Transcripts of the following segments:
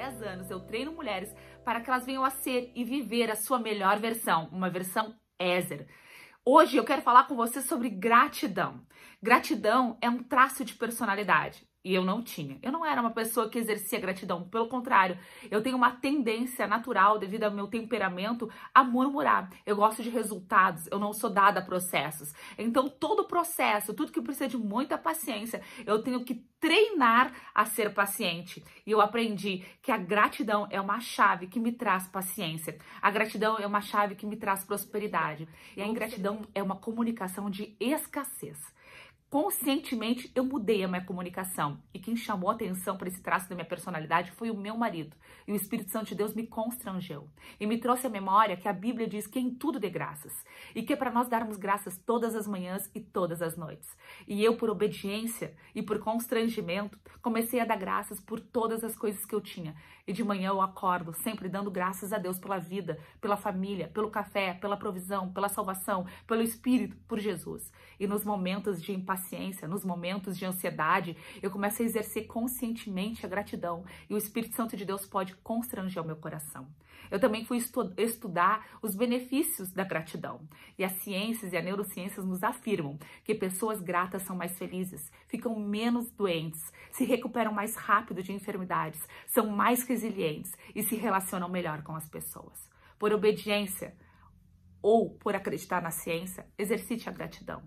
10 anos eu treino mulheres para que elas venham a ser e viver a sua melhor versão, uma versão Ézer. Hoje eu quero falar com você sobre gratidão. Gratidão é um traço de personalidade. E eu não tinha. Eu não era uma pessoa que exercia gratidão. Pelo contrário, eu tenho uma tendência natural, devido ao meu temperamento, a murmurar. Eu gosto de resultados, eu não sou dada a processos. Então, todo processo, tudo que precisa de muita paciência, eu tenho que treinar a ser paciente. E eu aprendi que a gratidão é uma chave que me traz paciência. A gratidão é uma chave que me traz prosperidade. E a ingratidão é uma comunicação de escassez conscientemente eu mudei a minha comunicação. E quem chamou atenção para esse traço da minha personalidade foi o meu marido. E o Espírito Santo de Deus me constrangeu e me trouxe à memória que a Bíblia diz que em tudo dê graças e que é para nós darmos graças todas as manhãs e todas as noites. E eu por obediência e por constrangimento comecei a dar graças por todas as coisas que eu tinha. E de manhã eu acordo sempre dando graças a Deus pela vida, pela família, pelo café, pela provisão, pela salvação, pelo espírito, por Jesus. E nos momentos de impaciência paciência, nos momentos de ansiedade, eu começo a exercer conscientemente a gratidão e o Espírito Santo de Deus pode constranger o meu coração. Eu também fui estu estudar os benefícios da gratidão. E as ciências e a neurociências nos afirmam que pessoas gratas são mais felizes, ficam menos doentes, se recuperam mais rápido de enfermidades, são mais resilientes e se relacionam melhor com as pessoas. Por obediência, ou por acreditar na ciência, exercite a gratidão.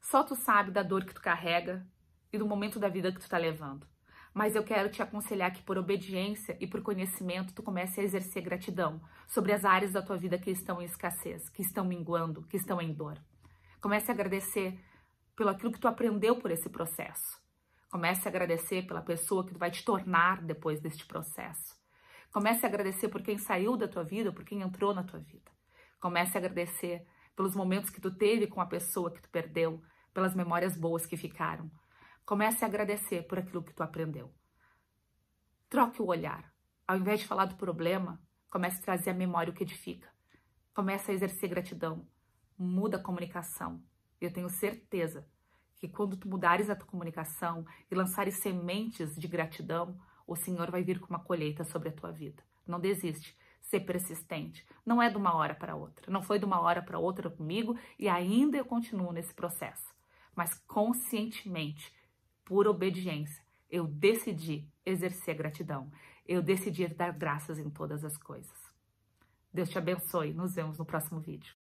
Só tu sabe da dor que tu carrega e do momento da vida que tu tá levando. Mas eu quero te aconselhar que por obediência e por conhecimento tu comece a exercer gratidão sobre as áreas da tua vida que estão em escassez, que estão minguando, que estão em dor. Comece a agradecer pelo aquilo que tu aprendeu por esse processo. Comece a agradecer pela pessoa que tu vai te tornar depois deste processo. Comece a agradecer por quem saiu da tua vida, por quem entrou na tua vida. Comece a agradecer pelos momentos que tu teve com a pessoa que tu perdeu, pelas memórias boas que ficaram. Comece a agradecer por aquilo que tu aprendeu. Troque o olhar. Ao invés de falar do problema, comece a trazer a memória o que edifica. Comece a exercer gratidão. Muda a comunicação. Eu tenho certeza que quando tu mudares a tua comunicação e lançares sementes de gratidão, o Senhor vai vir com uma colheita sobre a tua vida. Não desiste ser persistente. Não é de uma hora para outra. Não foi de uma hora para outra comigo e ainda eu continuo nesse processo. Mas conscientemente, por obediência, eu decidi exercer gratidão. Eu decidi dar graças em todas as coisas. Deus te abençoe. Nos vemos no próximo vídeo.